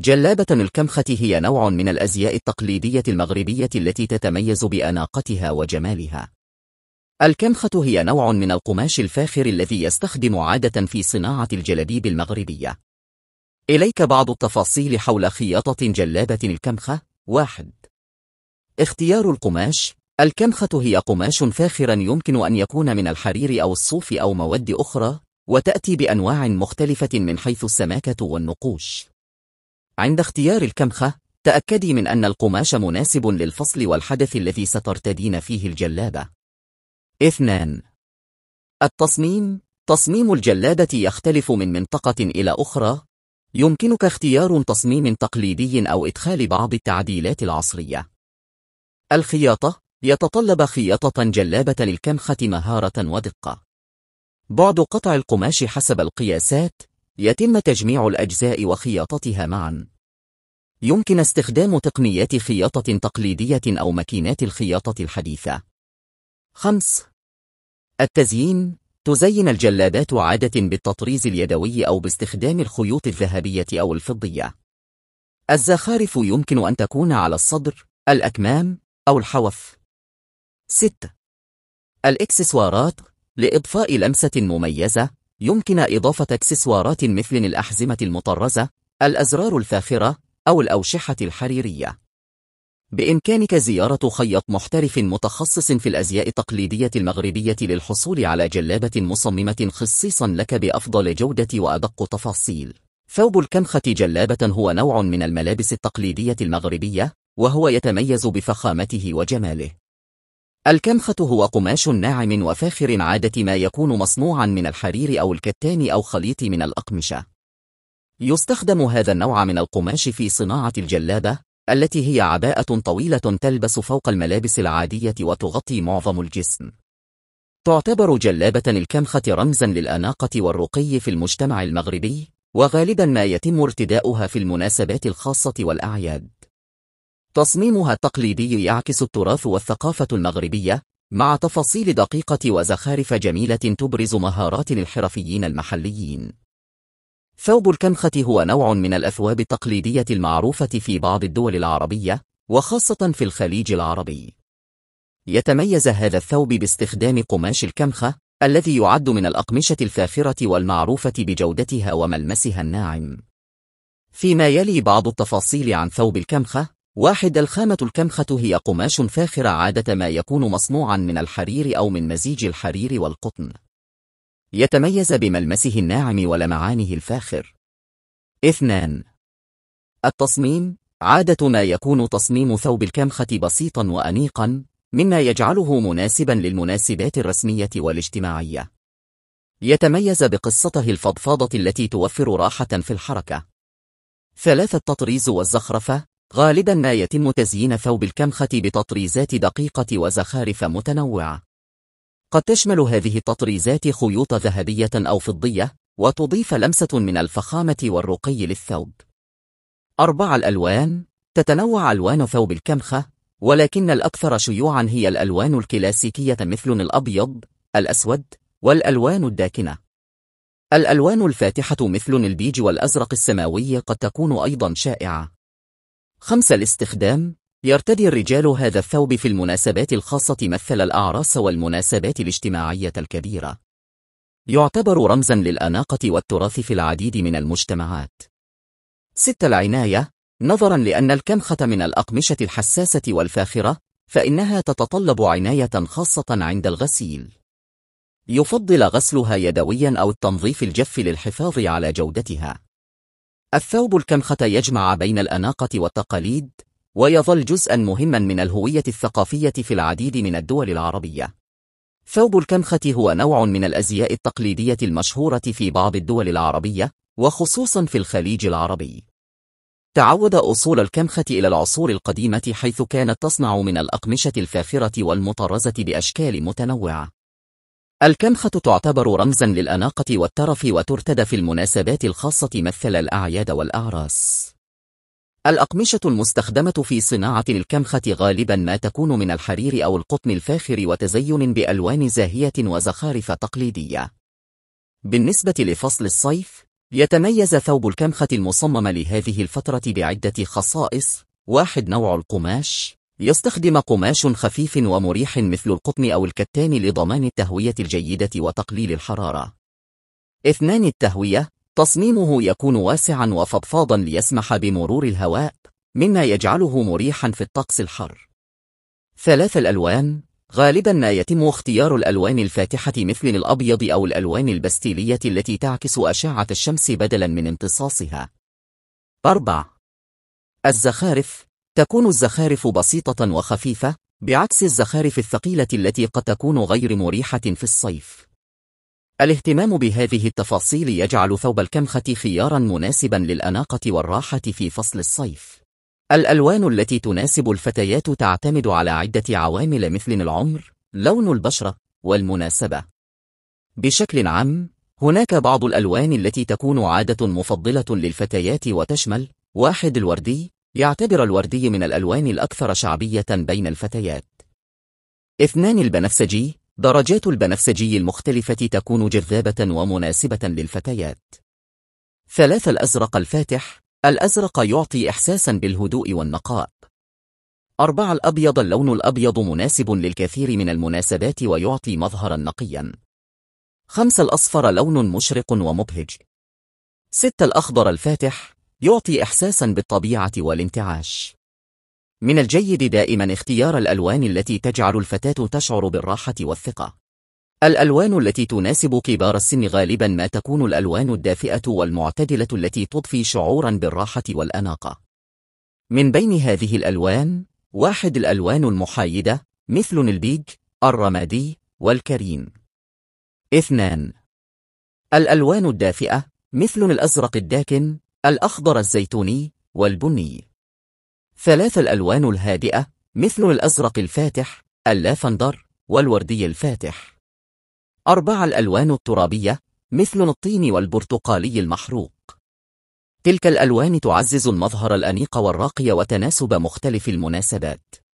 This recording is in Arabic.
جلابة الكمخة هي نوع من الأزياء التقليدية المغربية التي تتميز بأناقتها وجمالها. الكمخة هي نوع من القماش الفاخر الذي يستخدم عادة في صناعة الجلابيب المغربية. إليك بعض التفاصيل حول خياطة جلابة الكمخة 1. اختيار القماش الكمخة هي قماش فاخرا يمكن أن يكون من الحرير أو الصوف أو مواد أخرى وتأتي بأنواع مختلفة من حيث السماكة والنقوش. عند اختيار الكمخة تأكدي من أن القماش مناسب للفصل والحدث الذي سترتدين فيه الجلابة. اثنان التصميم تصميم الجلابة يختلف من منطقة إلى أخرى يمكنك اختيار تصميم تقليدي أو إدخال بعض التعديلات العصرية. الخياطة يتطلب خياطة جلابة الكمخة مهارة ودقة. بعد قطع القماش حسب القياسات يتم تجميع الأجزاء وخياطتها معا. يمكن استخدام تقنيات خياطة تقليدية أو ماكينات الخياطة الحديثة. 5. التزيين تزين الجلابات عادة بالتطريز اليدوي أو باستخدام الخيوط الذهبية أو الفضية. الزخارف يمكن أن تكون على الصدر، الأكمام، أو الحوف. 6. الإكسسوارات لإضفاء لمسة مميزة يمكن إضافة اكسسوارات مثل الأحزمة المطرزة، الأزرار الفاخرة، أو الأوشحة الحريرية. بإمكانك زيارة خيط محترف متخصص في الأزياء التقليدية المغربية للحصول على جلابة مصممة خصيصا لك بأفضل جودة وأدق تفاصيل. ثوب الكمخة جلابة هو نوع من الملابس التقليدية المغربية، وهو يتميز بفخامته وجماله. الكمخة هو قماش ناعم وفاخر عادة ما يكون مصنوعا من الحرير أو الكتان أو خليط من الأقمشة. يستخدم هذا النوع من القماش في صناعة الجلابة، التي هي عباءة طويلة تلبس فوق الملابس العادية وتغطي معظم الجسم. تعتبر جلابة الكمخة رمزا للأناقة والرقي في المجتمع المغربي، وغالبا ما يتم ارتداؤها في المناسبات الخاصة والأعياد. تصميمها التقليدي يعكس التراث والثقافة المغربية مع تفاصيل دقيقة وزخارف جميلة تبرز مهارات الحرفيين المحليين ثوب الكمخة هو نوع من الأثواب التقليدية المعروفة في بعض الدول العربية وخاصة في الخليج العربي يتميز هذا الثوب باستخدام قماش الكمخة الذي يعد من الأقمشة الفاخرة والمعروفة بجودتها وملمسها الناعم فيما يلي بعض التفاصيل عن ثوب الكمخة واحد الخامة الكمخة هي قماش فاخر عادة ما يكون مصنوعا من الحرير أو من مزيج الحرير والقطن يتميز بملمسه الناعم ولمعانه الفاخر اثنان التصميم عادة ما يكون تصميم ثوب الكمخة بسيطا وأنيقا مما يجعله مناسبا للمناسبات الرسمية والاجتماعية يتميز بقصته الفضفاضة التي توفر راحة في الحركة ثلاثة التطريز والزخرفة غالبا ما يتم تزيين ثوب الكمخة بتطريزات دقيقة وزخارف متنوعة قد تشمل هذه التطريزات خيوط ذهبية أو فضية وتضيف لمسة من الفخامة والرقي للثوب أربع الألوان تتنوع ألوان ثوب الكمخة ولكن الأكثر شيوعا هي الألوان الكلاسيكية مثل الأبيض الأسود والألوان الداكنة الألوان الفاتحة مثل البيج والأزرق السماوي قد تكون أيضا شائعة خمسة الاستخدام يرتدي الرجال هذا الثوب في المناسبات الخاصة مثل الأعراس والمناسبات الاجتماعية الكبيرة يعتبر رمزا للأناقة والتراث في العديد من المجتمعات ستة العناية نظرا لأن الكمخة من الأقمشة الحساسة والفاخرة فإنها تتطلب عناية خاصة عند الغسيل يفضل غسلها يدويا أو التنظيف الجف للحفاظ على جودتها الثوب الكمخة يجمع بين الأناقة والتقاليد ويظل جزءا مهما من الهوية الثقافية في العديد من الدول العربية ثوب الكمخة هو نوع من الأزياء التقليدية المشهورة في بعض الدول العربية وخصوصا في الخليج العربي تعود أصول الكمخة إلى العصور القديمة حيث كانت تصنع من الأقمشة الفاخرة والمطرزة بأشكال متنوعة الكمخة تعتبر رمزا للأناقة والترف وترتدى في المناسبات الخاصة مثل الأعياد والأعراس الأقمشة المستخدمة في صناعة الكمخة غالبا ما تكون من الحرير أو القطن الفاخر وتزين بألوان زاهية وزخارف تقليدية بالنسبة لفصل الصيف يتميز ثوب الكمخة المصمم لهذه الفترة بعدة خصائص واحد نوع القماش يستخدم قماش خفيف ومريح مثل القطن أو الكتان لضمان التهوية الجيدة وتقليل الحرارة. اثنان التهوية تصميمه يكون واسعا وفضفاضا ليسمح بمرور الهواء مما يجعله مريحا في الطقس الحر ثلاث الألوان غالبا ما يتم اختيار الألوان الفاتحة مثل الأبيض أو الألوان البستيلية التي تعكس أشعة الشمس بدلا من امتصاصها أربع الزخارف تكون الزخارف بسيطة وخفيفة بعكس الزخارف الثقيلة التي قد تكون غير مريحة في الصيف الاهتمام بهذه التفاصيل يجعل ثوب الكمخة خيارا مناسبا للأناقة والراحة في فصل الصيف الألوان التي تناسب الفتيات تعتمد على عدة عوامل مثل العمر، لون البشرة، والمناسبة بشكل عام، هناك بعض الألوان التي تكون عادة مفضلة للفتيات وتشمل واحد الوردي يعتبر الوردي من الألوان الأكثر شعبية بين الفتيات. اثنان البنفسجي درجات البنفسجي المختلفة تكون جذابة ومناسبة للفتيات. ثلاث الأزرق الفاتح الأزرق يعطي إحساسا بالهدوء والنقاء. أربعة الأبيض اللون الأبيض مناسب للكثير من المناسبات ويعطي مظهرا نقيا. خمسة الأصفر لون مشرق ومبهج. ستة الأخضر الفاتح يعطي إحساسا بالطبيعة والانتعاش من الجيد دائما اختيار الألوان التي تجعل الفتاة تشعر بالراحة والثقة الألوان التي تناسب كبار السن غالبا ما تكون الألوان الدافئة والمعتدلة التي تضفي شعورا بالراحة والأناقة من بين هذه الألوان واحد الألوان المحايدة مثل البيج، الرمادي، والكريم اثنان الألوان الدافئة مثل الأزرق الداكن الأخضر الزيتوني والبني ثلاث الألوان الهادئة مثل الأزرق الفاتح اللافندر والوردي الفاتح أربع الألوان الترابية مثل الطين والبرتقالي المحروق تلك الألوان تعزز المظهر الأنيق والراقي وتناسب مختلف المناسبات